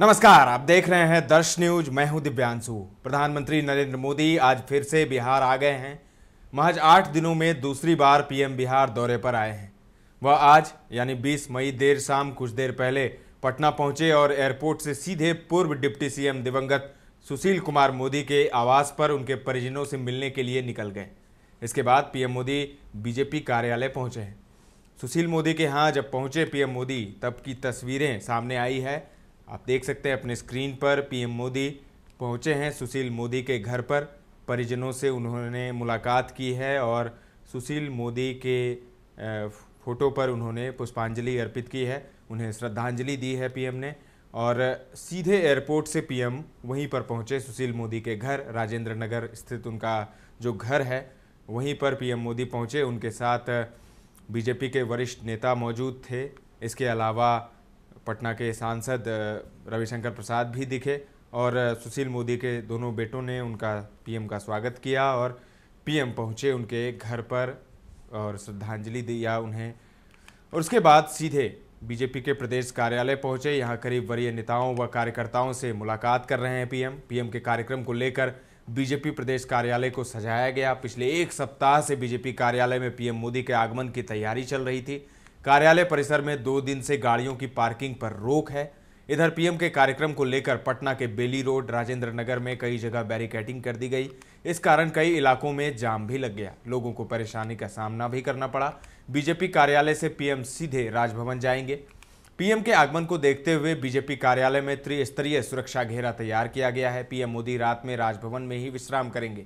नमस्कार आप देख रहे हैं दर्श न्यूज मैं हूं दिव्यांशु प्रधानमंत्री नरेंद्र मोदी आज फिर से बिहार आ गए हैं महज आठ दिनों में दूसरी बार पीएम बिहार दौरे पर आए हैं वह आज यानी 20 मई देर शाम कुछ देर पहले पटना पहुंचे और एयरपोर्ट से सीधे पूर्व डिप्टी सीएम दिवंगत सुशील कुमार मोदी के आवास पर उनके परिजनों से मिलने के लिए निकल गए इसके बाद पीएम मोदी बीजेपी कार्यालय पहुंचे हैं सुशील मोदी के यहाँ जब पहुंचे पीएम मोदी तब की तस्वीरें सामने आई है आप देख सकते हैं अपने स्क्रीन पर पीएम मोदी पहुंचे हैं सुशील मोदी के घर पर परिजनों से उन्होंने मुलाकात की है और सुशील मोदी के फोटो पर उन्होंने पुष्पांजलि अर्पित की है उन्हें श्रद्धांजलि दी है पीएम ने और सीधे एयरपोर्ट से पीएम वहीं पर पहुंचे सुशील मोदी के घर राजेंद्र नगर स्थित उनका जो घर है वहीं पर पीएम मोदी पहुंचे उनके साथ बीजेपी के वरिष्ठ नेता मौजूद थे इसके अलावा पटना के सांसद रविशंकर प्रसाद भी दिखे और सुशील मोदी के दोनों बेटों ने उनका पीएम का स्वागत किया और पीएम पहुंचे उनके घर पर और श्रद्धांजलि दिया उन्हें और उसके बाद सीधे बीजेपी के प्रदेश कार्यालय पहुंचे यहां करीब वरीय नेताओं व कार्यकर्ताओं से मुलाकात कर रहे हैं पीएम पीएम के कार्यक्रम को लेकर बीजेपी प्रदेश कार्यालय को सजाया गया पिछले एक सप्ताह से बीजेपी कार्यालय में पीएम मोदी के आगमन की तैयारी चल रही थी कार्यालय परिसर में दो दिन से गाड़ियों की पार्किंग पर रोक है इधर पीएम के कार्यक्रम को लेकर पटना के बेली रोड राजेंद्र नगर में कई जगह बैरिकेडिंग कर दी गई इस कारण कई इलाकों में जाम भी लग गया लोगों को परेशानी का सामना भी करना पड़ा बीजेपी कार्यालय से पीएम सीधे राजभवन जाएंगे पीएम के आगमन को देखते हुए बीजेपी कार्यालय में त्रिस्तरीय सुरक्षा घेरा तैयार किया गया है पीएम मोदी रात में राजभवन में ही विश्राम करेंगे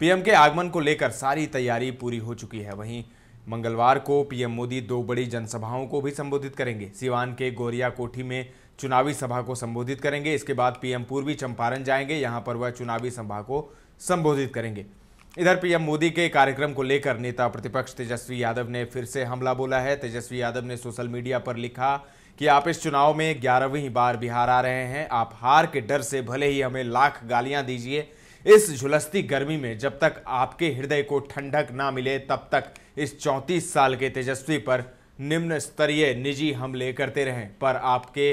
पीएम के आगमन को लेकर सारी तैयारी पूरी हो चुकी है वहीं मंगलवार को पीएम मोदी दो बड़ी जनसभाओं को भी संबोधित करेंगे सिवान के गोरिया कोठी में चुनावी सभा को संबोधित करेंगे इसके बाद पीएम पूर्वी चंपारण जाएंगे यहां पर वह चुनावी सभा को संबोधित करेंगे इधर पीएम मोदी के कार्यक्रम को लेकर नेता प्रतिपक्ष तेजस्वी यादव ने फिर से हमला बोला है तेजस्वी यादव ने सोशल मीडिया पर लिखा कि आप इस चुनाव में ग्यारहवीं बार बिहार आ रहे हैं आप हार के डर से भले ही हमें लाख गालियां दीजिए इस झुलसती गर्मी में जब तक आपके हृदय को ठंडक ना मिले तब तक इस चौंतीस साल के तेजस्वी पर निम्न स्तरीय निजी हमले करते रहें पर आपके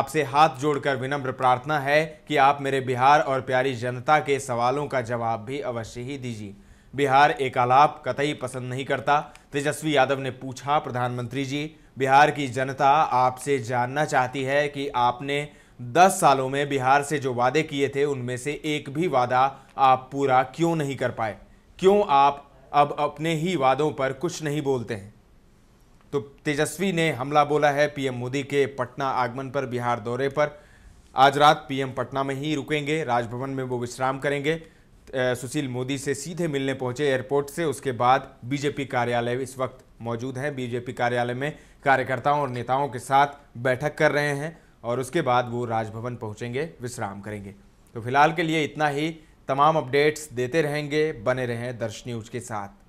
आपसे हाथ जोड़कर विनम्र प्रार्थना है कि आप मेरे बिहार और प्यारी जनता के सवालों का जवाब भी अवश्य ही दीजिए बिहार एक आलाप कतई पसंद नहीं करता तेजस्वी यादव ने पूछा प्रधानमंत्री जी बिहार की जनता आपसे जानना चाहती है कि आपने दस सालों में बिहार से जो वादे किए थे उनमें से एक भी वादा आप पूरा क्यों नहीं कर पाए क्यों आप अब अपने ही वादों पर कुछ नहीं बोलते हैं तो तेजस्वी ने हमला बोला है पीएम मोदी के पटना आगमन पर बिहार दौरे पर आज रात पीएम पटना में ही रुकेंगे राजभवन में वो विश्राम करेंगे सुशील मोदी से सीधे मिलने पहुंचे एयरपोर्ट से उसके बाद बीजेपी कार्यालय इस वक्त मौजूद है बीजेपी कार्यालय में कार्यकर्ताओं और नेताओं के साथ बैठक कर रहे हैं और उसके बाद वो राजभवन पहुँचेंगे विश्राम करेंगे तो फिलहाल के लिए इतना ही तमाम अपडेट्स देते रहेंगे बने रहें दर्श न्यूज के साथ